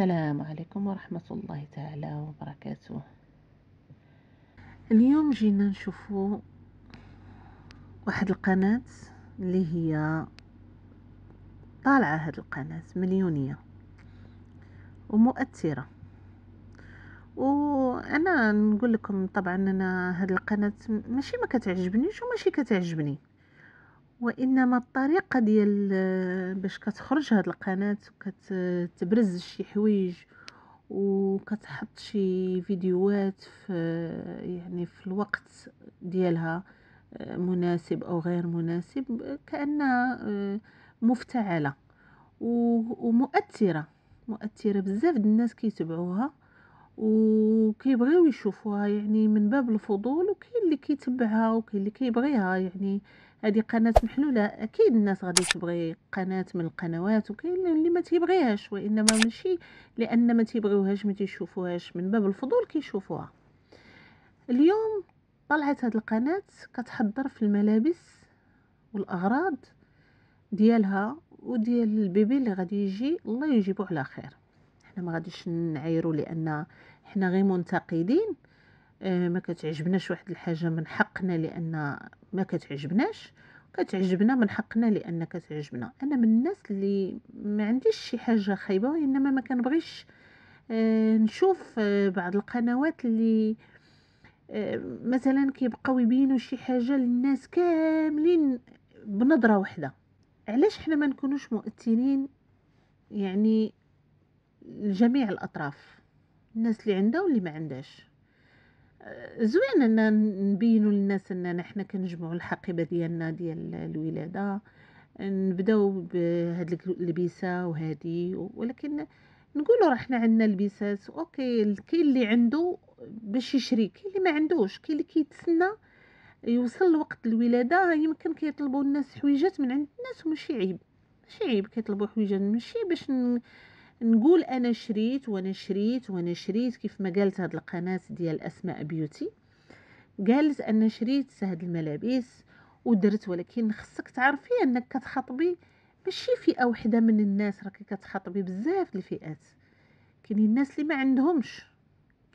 السلام عليكم ورحمة الله تعالى وبركاته اليوم جينا نشوفو واحد القناة اللي هي طالعة هاد القناة مليونية ومؤثرة وانا نقول لكم طبعا انا هاد القناة ماشي ما كتعجبنيش وماشي كتعجبني وانما الطريقه ديال آه، باش كتخرج هاد القناه وكتبرز شي حوايج وكتحط شي فيديوهات في آه، يعني في الوقت ديالها آه، مناسب او غير مناسب كانها مفتعله ومؤثره مؤثره بزاف د الناس كيتبعوها وكيبغيو يشوفوها يعني من باب الفضول وكاين اللي كيتبعها وكاين اللي كيبغيها يعني هذه قناه محلوله اكيد الناس غادي تبغي قناه من القنوات وكاين اللي ما تيبغيهاش وانما ماشي لان ما تيبغيوهاش ما تيشوفوهاش من باب الفضول كيشوفوها اليوم طلعت هذه القناه كتحضر في الملابس والاغراض ديالها وديال البيبي اللي غادي يجي الله يجيبه على خير حنا ما غاديش نعايروا لان حنا غير منتقدين آه، ما كتعجبناش واحد الحاجه من حقنا لان ما كتعجبناش كتعجبنا من حقنا لان كتعجبنا انا من الناس اللي ما عنديش شي حاجه خايبه وانما ما كنبغيش آه، نشوف آه، بعض القنوات اللي مثلا كيبقاو يبينوا شي حاجه للناس كاملين بنظره واحده علاش حنا ما نكونوش مؤثرين يعني لجميع الاطراف الناس اللي عندها واللي ما عندهاش زوين ان نبينوا للناس اننا حنا كنجمعوا الحقيبه ديالنا ديال الولاده نبداو بهاد اللبسه وهادي ولكن نقولوا راه حنا عندنا لبسات اوكي كاين اللي عنده باش يشري كاين اللي ما عندوش كاين اللي كيتسنى يوصل لوقت الولاده يمكن كيطلبوا الناس حويجات من عند الناس وماشي عيب ماشي عيب كيطلبوا حويجات ماشي باش ن... نقول انا شريت وانا شريت وانا شريت كيف ما قالت هاد القناه ديال اسماء بيوتي قالت انا شريت هاد الملابس ودرت ولكن خصك تعرفي انك كتخاطبي ماشي فئه وحده من الناس راكي كتخاطبي بزاف الفئات كاينين الناس اللي ما عندهمش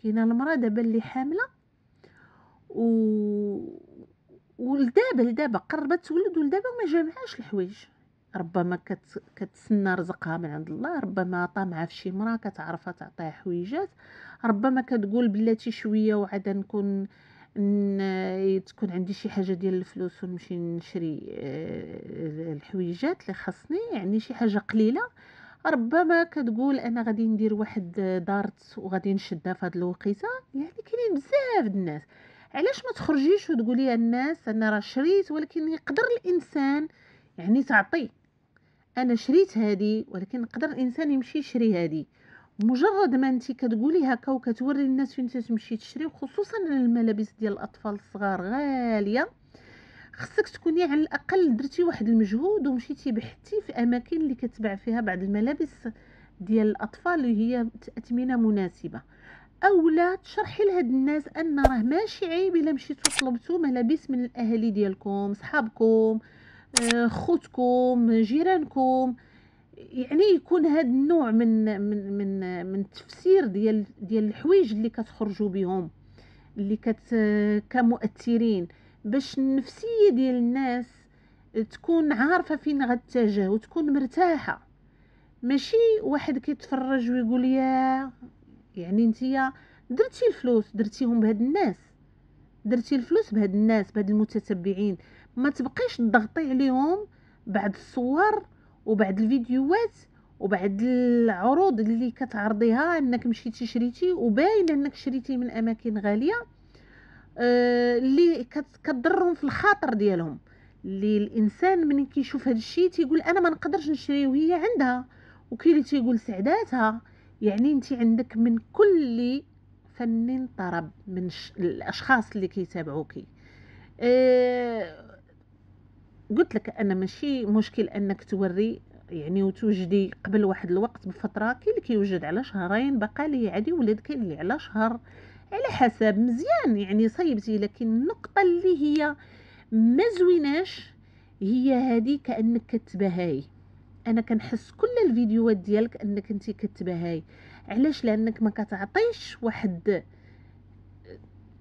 كاينه المراه دابا اللي حامله و ولدابا لدابا قربت تولد ولدابا ما جامعاش الحوايج ربما كت... كتسنى رزقها من عند الله ربما طامعه في شي مراه كتعرفها تعطيها حويجات ربما كتقول بلاتي شويه وعاد نكون ان تكون عندي شي حاجه ديال الفلوس ونمشي نشري آه، الحويجات اللي خاصني يعني شي حاجه قليله ربما كتقول انا غادي ندير واحد دارت وغادي نشدها في هذه الوقيته يعني كاينين بزاف الناس علاش ما تخرجيش وتقولي الناس انا راه شريت ولكن يقدر الانسان يعني تعطي انا شريت هذه ولكن قدر الانسان يمشي يشري هذه مجرد ما انت كتقولي هكا وكتوري الناس فين تمشي تشري خصوصا الملابس ديال الاطفال الصغار غاليه خصك تكوني على الاقل درتي واحد المجهود ومشيتي بحثتي في اماكن اللي كتباع فيها بعض الملابس ديال الاطفال اللي هي اثمنه مناسبه اولا تشرحي لهاد الناس ان راه ماشي عيب الا مشيتو طلبتو ملابس من الاهالي ديالكم صحابكم آه، خوتكم جيرانكم يعني يكون هذا النوع من من من من تفسير ديال ديال الحوايج اللي كتخرجوا بهم اللي كت كمؤثرين باش النفسيه ديال الناس تكون عارفه فين غتجه وتكون مرتاحه ماشي واحد كيتفرج ويقول يا يعني نتيا درتي الفلوس درتيهم بهاد الناس درتي الفلوس بهاد الناس بهاد المتتبعين ما تبقيش تضغطي عليهم بعد الصور وبعد الفيديوهات وبعد العروض اللي كتعرضيها انك مشيتي شريتي وباين انك شريتي من اماكن غاليه آه، اللي كتضرهم في الخاطر ديالهم اللي الانسان ملي كيشوف هذا الشيء تيقول انا ما نقدرش نشري وهي عندها وكاين اللي تيقول سعداتها يعني انت عندك من كل فن طرب من الاشخاص اللي كيتابعوكي آه قلت لك انا ماشي مشكل انك توري يعني وتوجدي قبل واحد الوقت بفتره كاين اللي كيوجد على شهرين بقى لي عادي ولاد كاين اللي على شهر على حسب مزيان يعني صيبتي لكن النقطه اللي هي ما زويناش هي هذه كانك كتبهاي انا كنحس كل الفيديوهات ديالك انك انت كتبهاي علاش لانك ما كتعطيش واحد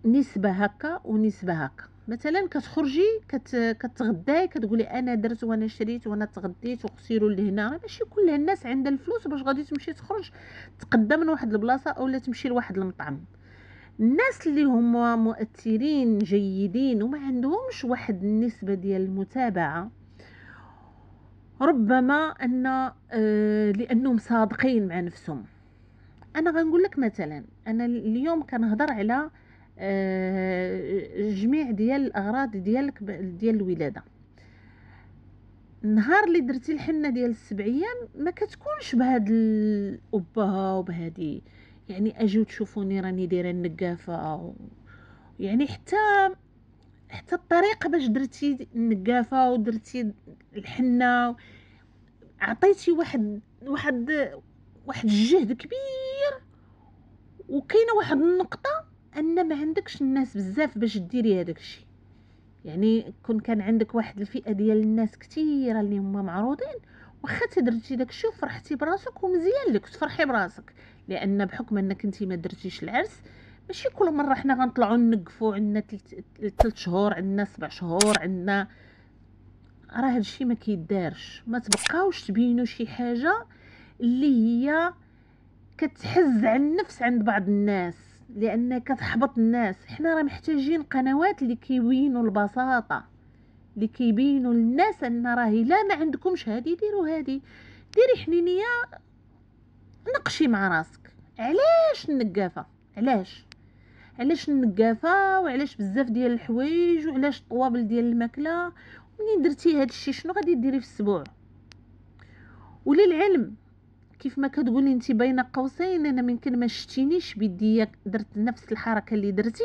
نسبه هكا ونسبه هكا مثلا كتخرجي كت... كتغداي كتقولي انا درت وانا شريت وانا تغديت وقصيروا لهنا ماشي كل الناس عندها الفلوس باش غادي تمشي تخرج تقدم من واحد البلاصه اولا تمشي لواحد المطعم الناس اللي هما مؤثرين جيدين وما عندهمش واحد النسبه ديال المتابعه ربما ان آه، لانهم صادقين مع نفسهم انا غنقول لك مثلا انا اليوم كنهضر على آه، جميع ديال الاغراض ديالك ديال الولاده النهار اللي درتي الحنه ديال السبع ايام ما كتكونش بهاد الابهه وبهادي يعني اجيو تشوفوني راني دايره النقافه يعني حتى حتى الطريقه باش درتي النقافه ودرتي الحنه عطيتي واحد واحد واحد الجهد كبير وكاينه واحد النقطه ان ما عندكش الناس بزاف باش ديري هذاك الشيء يعني كون كان عندك واحد الفئه ديال الناس كثيره اللي هما معروضين واخا تدرتي داك الشيء وفرحتي براسك ومزيان لك تفرحي براسك لان بحكم انك انت ما درتيش العرس ماشي كل مره حنا غنطلعوا نقفوا عندنا 3 شهور عندنا 7 شهور عندنا راه الشيء ما كيدارش ما تبقاوش تبينوا شي حاجه اللي هي كتحز على النفس عند بعض الناس لان كتحبط الناس حنا راه محتاجين قنوات اللي كيبينوا البساطه اللي كيبينوا للناس ان راه لا ما عندكمش هذه ديروا هذه ديري حنينيه نقشي مع راسك علاش النقافه علاش علاش النقافه وعلاش بزاف ديال الحوايج وعلاش الطوابل ديال الماكله منين درتي هذا الشيء شنو غادي ديري في السبوع وللعلم كيف ما كتقولي انت بين قوسين انا ممكن ما شتينيش بيديا درت نفس الحركه اللي درتي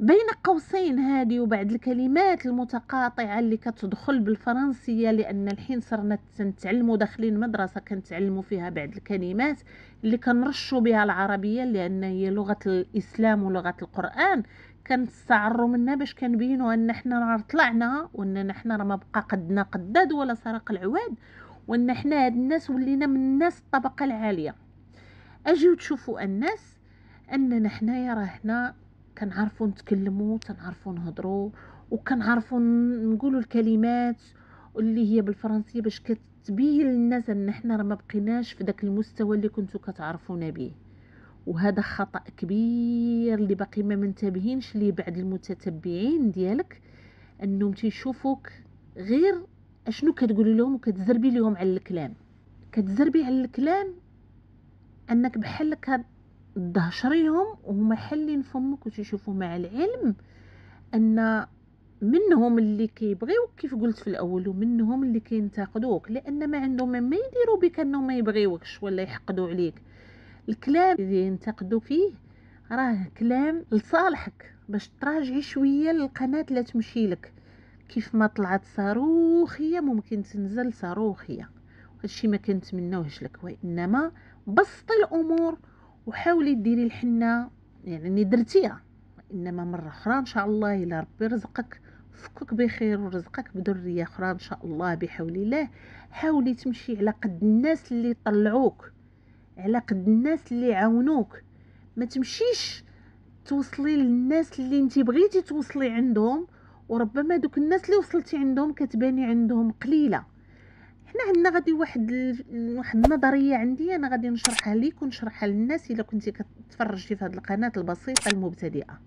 بين قوسين هذه وبعد الكلمات المتقاطعه اللي كتدخل بالفرنسيه لان الحين صرنا نتعلموا داخلين مدرسه كنتعلموا فيها بعد الكلمات اللي كنرشوا بها العربيه لان هي لغه الاسلام ولغه القران كنستعروا منها باش كنبينوا ان حنا راه طلعنا وان حنا راه ما بقى قدنا قداد ولا سرق العواد وان احنا هاد الناس ولينا من الناس الطبقه العاليه اجيو تشوفوا الناس اننا حنايا راه هنا كنعرفوا نتكلموا تنعرفوا نهضروا وكنعرفوا نقولوا الكلمات اللي هي بالفرنسيه باش كتبين للناس ان حنا راه ما بقيناش في داك المستوى اللي كنتو كتعرفونا به وهذا خطا كبير اللي باقي ما منتبهينش ليه بعد المتتبعين ديالك انهم تيشوفوك غير اشنو كتقولي لهم وكتزربي لهم على الكلام كتزربي على الكلام انك بحال كدهشريهم وهما حالين فمك وتيشوفوا مع العلم ان منهم اللي كيبغيوك كيف قلت في الاول ومنهم اللي كينتقدوك لان ما عندهم ما يديروا بك انهم ما يبغيوكش ولا يحقدوا عليك الكلام اللي ينتقدوا فيه راه كلام لصالحك باش تراجعي شويه للقناه اللي تمشي لك كيف ما طلعت صاروخيه ممكن تنزل صاروخيه هادشي ما كنتمناوهش لك وانما بسطي الامور وحاولي ديري الحنه يعني درتيها انما مره اخرى ان شاء الله الى ربي رزقك فكك بخير ورزقك بدريه اخرى ان شاء الله بحول الله حاولي تمشي على قد الناس اللي طلعوك على قد الناس اللي عاونوك ما تمشيش توصلي للناس اللي انت بغيتي توصلي عندهم وربما دوك الناس اللي وصلتي عندهم كتباني عندهم قليله حنا عندنا غادي واحد ال... واحد النظريه عندي انا غادي نشرحها ليك ونشرحها للناس الا كنتي كتفرجتي في هذه القناه البسيطه المبتدئه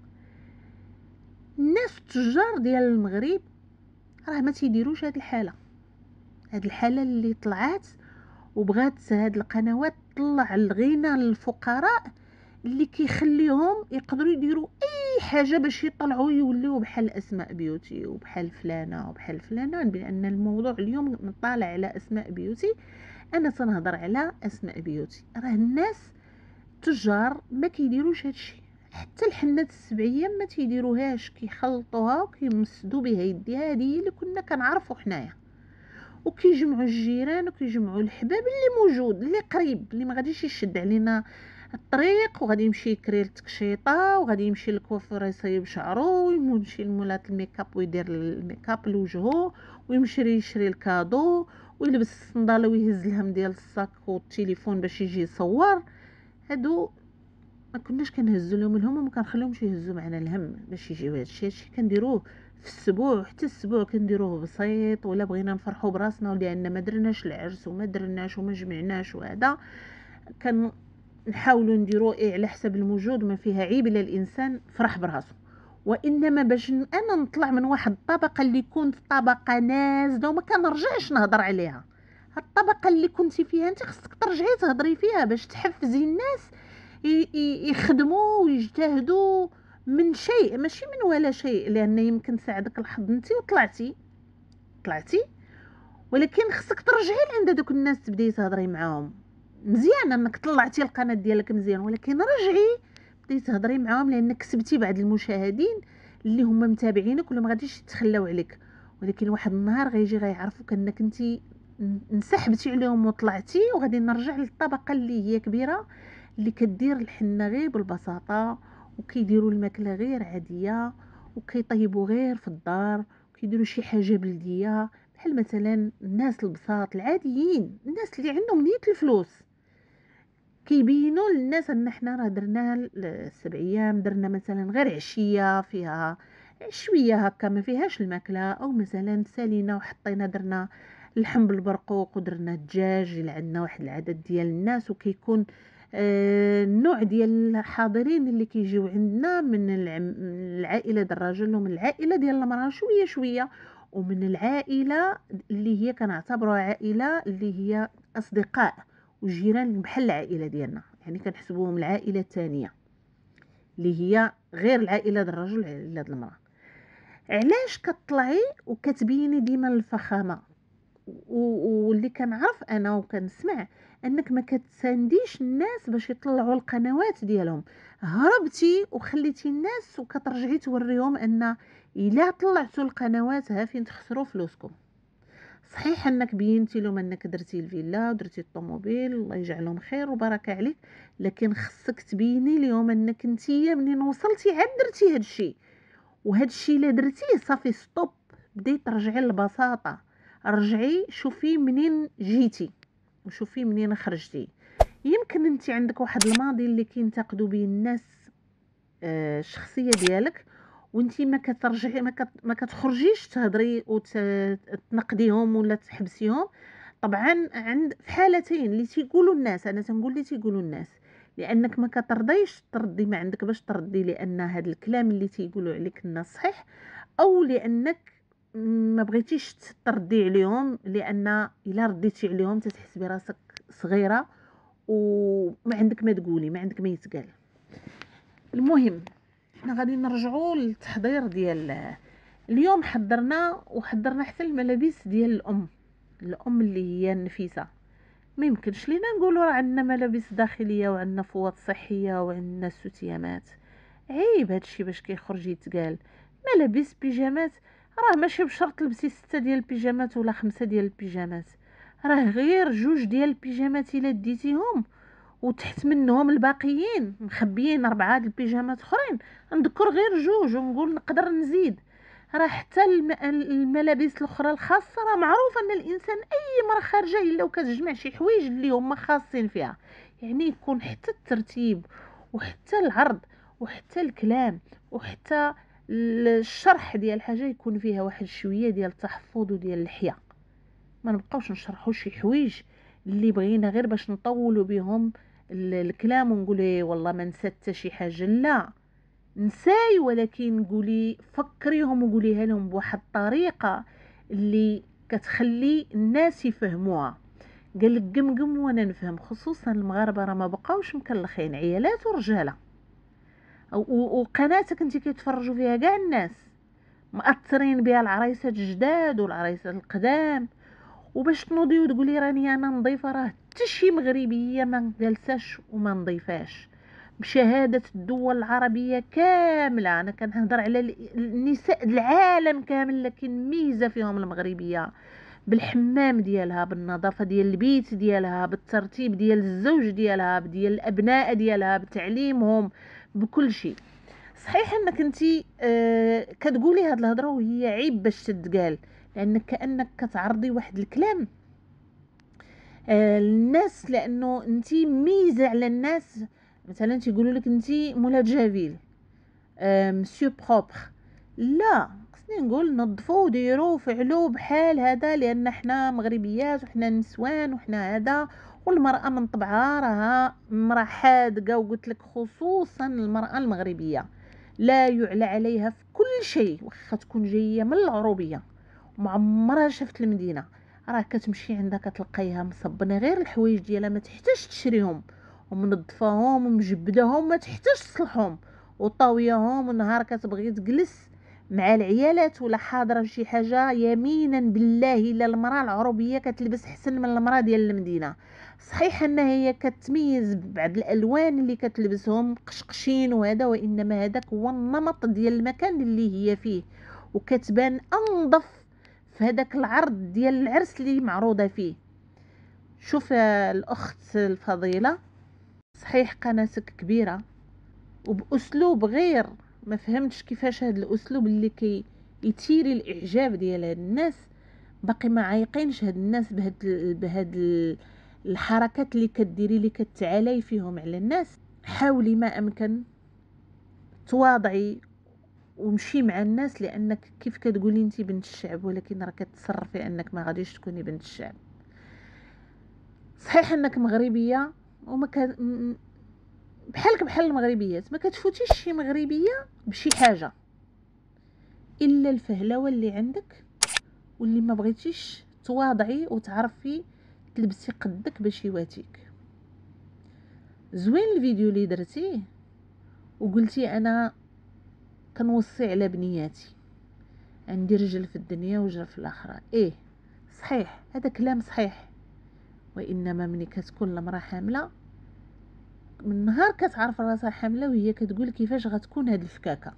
الناس التجار ديال المغرب راه ما تيديروش هذه الحاله هذه الحاله اللي طلعت وبغات هذه القنوات تطلع الغنى للفقراء اللي كيخليهم يقدروا يديروا اي حاجه باش يطلعوا يوليو بحال اسماء بيوتي وبحال فلانه وبحال فلانه بان الموضوع اليوم نطالع على اسماء بيوتي انا تنهضر على اسماء بيوتي راه الناس التجار ما كيديروش هادشي حتى الحنات السبعيه ما تيديروهاش كيخلطوها وكيمسدو بها يديها هذه اللي كنا كنعرفوا حنايا وكيجمعوا الجيران وكيجمعوا الحباب اللي موجود اللي قريب اللي ما غاديش يشد علينا الطريق وغادي يمشي يكري التكشيطه وغادي يمشي للكوافير يصيب شعرو ويمشي لمولات الميكاب ويدير الميكاب لوجهو ويمشي يشري الكادو ويلبس الصنداله ويهز الهم ديال الصاك والتليفون باش يجي يصور هادو ما كناش كنهزو لهم الهم وما كنخليهمش يهزو معنا الهم باش يجيو هادشي هادشي كنديروه في السبوع حتى السبوع كنديروه بسيط ولا بغينا نفرحو براسنا ولأن ما درناش العرس وما درناش وما جمعناش وهذا كان نحاولوا نديروا إيه على حسب الموجود ما فيها عيب الا الانسان فرح براسو وانما باش انا نطلع من واحد الطبقه اللي كنت طبقه نازله وما كنرجعش نهضر عليها الطبقه اللي كنتي فيها انت خصك ترجعي تهضري فيها باش تحفزي الناس يخدموا ويجتهدوا من شيء ماشي من ولا شيء لان يمكن ساعدك الحظ انت وطلعتي طلعتي ولكن خصك ترجعي لعند دوك الناس تبداي تهضري معاهم مزيان انك طلعتي القناه ديالك مزيان ولكن رجعي بدي تهضري معاهم لانك كسبتي بعض المشاهدين اللي هما متابعينك ولا ما غاديش يتخلاو عليك ولكن واحد النهار غيجي غيعرفوك انك انت انسحبتي عليهم وطلعتي وغادي نرجع للطبقه اللي هي كبيره اللي كدير الحنه غير بالبساطه وكيديروا الماكله غير عاديه وكيطيبوا غير في الدار وكيديروا شي حاجه بلديه بحال مثلا الناس البساط العاديين الناس اللي عندهم نيه الفلوس كيبينوا للناس ان احنا راه درنا السبع ايام درنا مثلا غير عشيه فيها شويه هكا ما فيهاش الماكله او مثلا سالينا وحطينا درنا اللحم بالبرقوق ودرنا الدجاج اللي عندنا واحد العدد ديال الناس وكيكون آه النوع ديال الحاضرين اللي كيجيو عندنا من العائله ديال الرجل ومن العائله ديال المراه شويه شويه ومن العائله اللي هي كنعتبروها عائله اللي هي اصدقاء والجيران بحال العائله ديالنا يعني كنحسبوهم العائله الثانيه اللي هي غير العائله ديال الرجل العائله ديال المراه علاش كطلعي وكتبيني ديما الفخامه واللي كنعرف انا وكنسمع انك ما كتسانديش الناس باش يطلعوا القنوات ديالهم هربتي وخليتي الناس وكترجعي توريهم ان الا طلعتوا القنوات ها فين تخسروا فلوسكم صحيح انك بينتي لهم انك درتي الفيلا ودرتي الطوموبيل الله يجعلهم خير وبركه عليك لكن خصك تبيني لهم انك انتيا منين وصلتي عاد درتي هادشي وهادشي الا درتيه صافي ستوب بدي ترجعي للبساطه رجعي شوفي منين جيتي وشوفي منين خرجتي يمكن انت عندك واحد الماضي اللي كينتقدوا به الناس آه، الشخصيه ديالك وانت ما كترجعي ما, كت ما كتخرجيش تهضري وتنقديهم ولا تحبسيهم طبعا عند في حالتين اللي تيقولوا الناس انا تنقول اللي تيقولوا الناس لانك ما كترضيش تردي ما عندك باش تردي لان هذا الكلام اللي تيقولوا عليك الناس صحيح او لانك ما بغيتيش تردي عليهم لان الا رديتي عليهم تتحسبي راسك صغيره وما عندك ما تقولي ما عندك ما يتقال المهم حنا غادي نرجعوا للتحضير ديال اليوم حضرنا وحضرنا حتى الملابس ديال الام الام اللي هي النفيسه ما يمكنش لينا نقولوا راه عندنا ملابس داخليه وعندنا فوط صحيه وعندنا سوتيامات عيب هادشي باش كيخرج يتقال ملابس بيجامات راه ماشي بشرط تلبسي ستة ديال البيجامات ولا خمسة ديال البيجامات راه غير جوج ديال البيجامات الا ديتيهم وتحت منهم الباقيين مخبيين أربعة البيجامات أخرين نذكر غير جوج ونقول نقدر نزيد راه حتى الملابس الاخرى الخاصه راه معروف ان الانسان اي مره خارجه الا وكتجمع شي حوايج اللي هما خاصين فيها يعني يكون حتى الترتيب وحتى العرض وحتى الكلام وحتى الشرح ديال الحاجه يكون فيها واحد شويه ديال التحفظ وديال الحياء ما نبقاوش نشرحوا شي حوايج اللي بغينا غير باش نطولوا بهم الكلام ونقولي إيه، والله ما نسيت شي حاجه لا نساي ولكن قولي فكريهم وقوليها لهم بواحد الطريقه اللي كتخلي الناس يفهموها قال لك قمقم وانا نفهم خصوصا المغاربه راه ما بقاوش مكلخين عيالات ورجاله وقناتك انت كيتفرجوا فيها كاع الناس مأثرين بها العرايسات الجداد والعرايسات القدام وباش تنوضي وتقولي راني انا نظيفه راه حتى شي مغربيه ما ندلساش وما نضيفاش بشهاده الدول العربيه كامله انا كنهضر على النساء العالم كامل لكن ميزه فيهم المغربيه بالحمام ديالها بالنظافه ديال البيت ديالها بالترتيب ديال الزوج ديالها ديال الابناء ديالها بتعليمهم بكل شيء صحيح انك انت آه كتقولي هاد الهضره وهي عيب باش تتقال لانك كانك كتعرضي واحد الكلام الناس آه، لانه انت ميزه على الناس مثلا تيقولوا لك انت مولا جافيل آه، مسيو بروبر لا خصني نقول نظفوا وديروا وفعلوا بحال هذا لان حنا مغربيات وحنا نسوان وحنا هذا والمراه من طبعها راها مراه حادقه وقلت لك خصوصا المراه المغربيه لا يعلى عليها في كل شيء واخا تكون جايه من العروبيه ما عمرها شافت المدينه راه كتمشي عندها كتلقايها مصبنه غير الحوايج ديالها ما تحتاج تشريهم ومنظفاهم ومجبداهم ما تحتاج تصلحهم وطاويهم ونهار كتبغي تجلس مع العيالات ولا حاضره شي حاجه يمينا بالله الا المراه العربيه كتلبس حسن من المراه ديال المدينه صحيح ان هي كتميز بعض الالوان اللي كتلبسهم قشقشين وهذا وانما هذاك هو النمط ديال المكان اللي هي فيه وكتبان انظف في هذاك العرض ديال العرس اللي معروضه فيه شوف الاخت الفضيله صحيح قناتك كبيره وباسلوب غير ما فهمتش كيفاش هذا الاسلوب اللي كي يتيري الاعجاب ديال هاد الناس باقي ما عايقينش هاد الناس بهاد ال بهاد ال الحركات اللي كديري اللي كتعالي فيهم على الناس حاولي ما امكن تواضعي ومشي مع الناس لانك كيف كتقولي انت بنت الشعب ولكن راه كتصرفي انك ما غاديش تكوني بنت الشعب صحيح انك مغربيه وما ك... بحالك بحال المغربيات ما كتفوتيش شي مغربيه بشي حاجه الا الفهلوه اللي عندك واللي ما بغيتيش تواضعي وتعرفي تلبسي قدك باش يواتيك زوين الفيديو اللي درتيه وقلتي انا كنوصي على بنياتي عندي رجل في الدنيا ورجل في الاخره ايه صحيح هذا كلام صحيح وانما ملي كتكون المراه حامله من نهار كتعرف راسها حامله وهي كتقول كيفاش غتكون هاد الفكاكه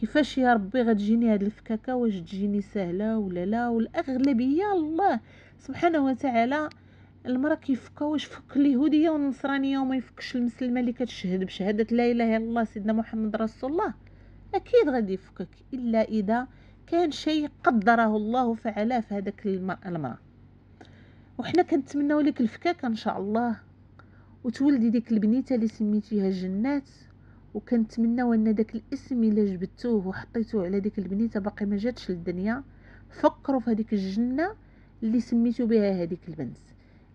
كيفاش يا ربي غتجيني هاد الفكاكه واش تجيني سهله ولا لا والاغلبيه الله سبحانه وتعالى المراه كيفكا واش فك اليهوديه والنصرانيه وما يفكش المسلمه اللي كتشهد بشهاده لا اله الا الله سيدنا محمد رسول الله اكيد غادي يفكك الا اذا كان شيء قدره الله فعلاه في هذاك المراه وحنا كنتمناو لك الفكاك ان شاء الله وتولدي ديك البنيته اللي سميتيها جنات وكنتمنوا ان داك الاسم الا جبدتوه وحطيتوه على ديك البنيته باقي ما جاتش للدنيا فكروا في هذيك الجنه اللي سميتو بها هذيك البنت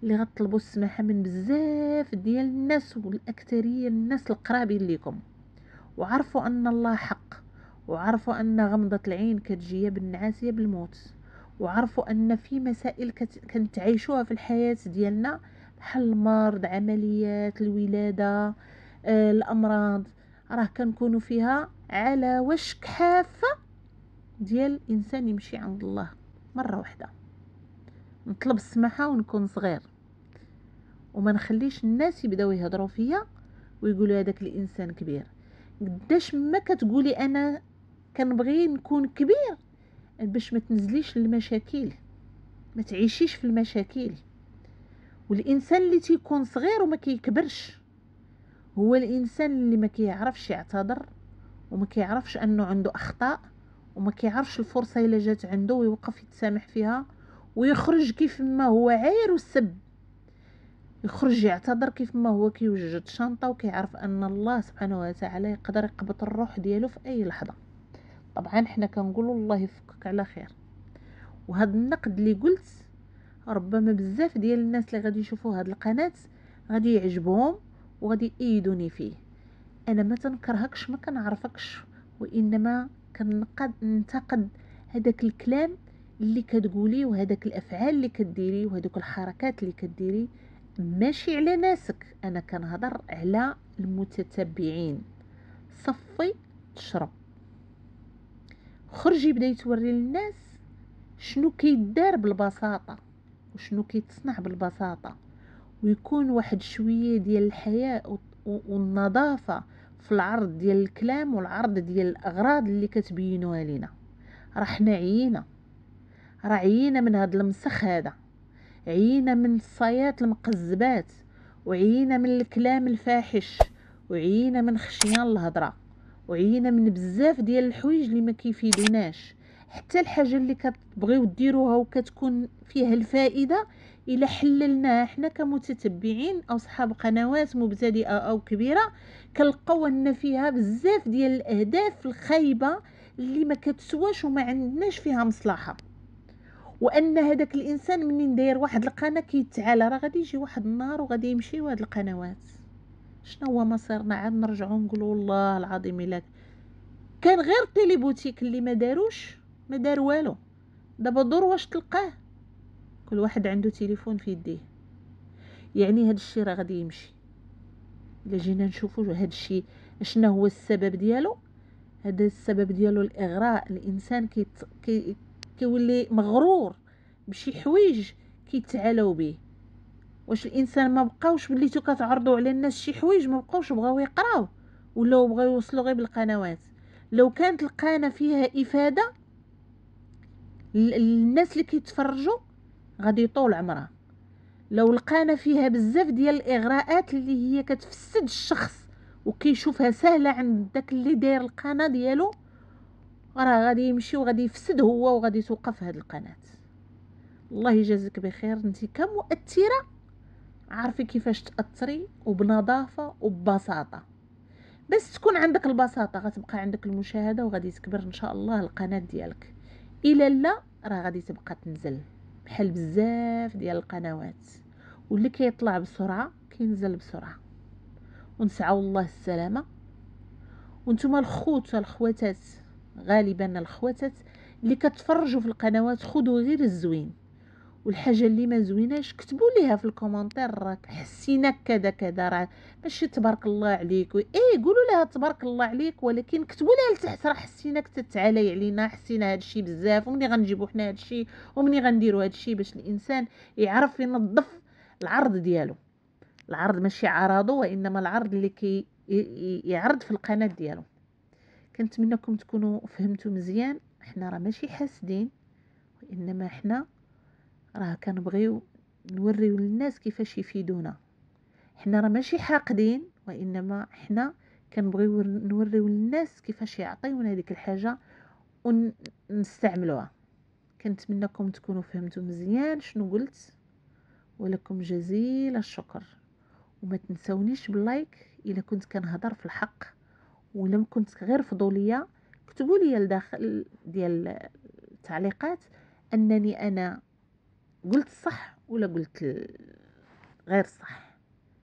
اللي غطلبوا السماحه من بزاف ديال الناس والاكثريه الناس القرابين ليكم وعرفوا ان الله حق وعرفوا ان غمضه العين كتجي بالنعاس يا بالموت وعرفوا ان في مسائل كنتعيشوها في الحياه ديالنا بحال المرض عمليات الولاده آه، الامراض راه كنكونوا فيها على وشك حافه ديال انسان يمشي عند الله مره واحده نطلب السماحه ونكون صغير وما نخليش الناس يبداو يهضروا فيا ويقولوا هذاك الانسان كبير قداش ما كتقولي انا كنبغي نكون كبير باش ما تنزليش للمشاكل ما تعيشيش في المشاكل والانسان اللي تيكون صغير وما كيكبرش هو الانسان اللي ما كيعرفش يعتذر وما كيعرفش انه عنده اخطاء وما كيعرفش الفرصه الا جات عنده ويوقف يتسامح فيها ويخرج كيف ما هو عاير وسب يخرج يعتذر كيف ما هو كيوجد الشنطه وكيعرف ان الله سبحانه وتعالى يقدر يقبض الروح ديالو في اي لحظه طبعا حنا كنقولوا الله يفكك على خير وهذا النقد اللي قلت ربما بزاف ديال الناس اللي غادي يشوفوا هاد القناه غادي يعجبهم وغادي يأيدوني فيه انا ما تنكرهكش ما كنعرفكش وانما كنقد ننتقد هذاك الكلام اللي كتقولي وهذاك الافعال اللي كديري وهذوك الحركات اللي كديري ماشي على ناسك انا كنهضر على المتتبعين صفي تشرب خرجي بدا توري للناس شنو كيدار بالبساطه وشنو كيتصنع بالبساطه ويكون واحد شويه ديال الحياء والنظافه في العرض ديال الكلام والعرض ديال الاغراض اللي كتبينوها لينا راه حنا عيينا راه عيينا من هاد المسخ هذا عينا من الصيات المقزبات وعينا من الكلام الفاحش وعينا من خشيان الهضره وعينا من بزاف ديال الحوايج اللي ما كيفيدوناش حتى الحاجه اللي كتبغيو ديروها وكتكون فيها الفائده الا حللناها حنا كمتتبعين او صحاب قنوات مبتدئه او كبيره كنلقاو ان فيها بزاف ديال الاهداف الخايبه اللي ما كتسواش وما عندناش فيها مصلحه وان هذاك الانسان منين داير واحد القناه كيتعالى راه غادي يجي واحد النهار وغادي يمشيو وهاد القنوات شنو هو مصيرنا عاد نرجعوا نقولوا والله العظيم الا كان غير التيليبوتيك اللي ما داروش ما دار والو دابا دور واش تلقاه كل واحد عنده تليفون في يديه يعني هاد الشيء راه غادي يمشي الا جينا نشوفوا هاد الشيء شنو هو السبب ديالو هذا السبب ديالو الاغراء الانسان كي كيولي مغرور بشي حويج كيتعالوا به واش الانسان ما بقاوش بليتو كتعرضوا على الناس شي حويج ما بقاوش بغاو يقراو ولاو بغاو يوصلوا غير بالقنوات لو كانت القناه فيها افاده الناس اللي كيتفرجوا غادي يطول عمرها لو القناه فيها بزاف ديال الاغراءات اللي هي كتفسد الشخص وكيشوفها سهله عند داك اللي داير القناه ديالو راه غادي يمشي وغادي يفسد هو وغادي توقف هاد القناه الله يجازيك بخير انت كمؤثره عارفي كيفاش تاثري وبنظافه وببساطه بس تكون عندك البساطه غتبقى عندك المشاهده وغادي تكبر ان شاء الله القناه ديالك الا لا راه غادي تبقى تنزل بحال بزاف ديال القنوات واللي كيطلع بسرعه كينزل بسرعه ونسعوا الله السلامه وانتم الخوت والخواتات غالبا الخواتات اللي كتفرجوا في القنوات خدوا غير الزوين والحاجه اللي ما زويناش كتبوا ليها في الكومنتير راك حسينا كذا كذا راه ماشي تبارك الله عليك ايه قولوا لها تبارك الله عليك ولكن كتبوا لها لتحت راه حسيناك تتعالي علينا حسينا هادشي بزاف ومني غنجيبو حنا هادشي ومني غنديروا هادشي باش الانسان يعرف ينظف العرض ديالو العرض ماشي عرضه وانما العرض اللي كي يعرض في القناه ديالو كنتمنىكم تكونوا فهمتوا مزيان حنا راه ماشي حاسدين وانما حنا راه كنبغيو نوريو للناس كيفاش يفيدونا حنا راه ماشي حاقدين وانما حنا كنبغيو نوريو للناس كيفاش يعطيونا ديك الحاجه ونستعملوها كنتمنىكم تكونوا فهمتوا مزيان شنو قلت ولكم جزيل الشكر وما تنسونيش باللايك الا كنت كنهضر في الحق ولم كنت غير فضوليه كتبوا لي لداخل ديال التعليقات انني انا قلت صح ولا قلت غير صح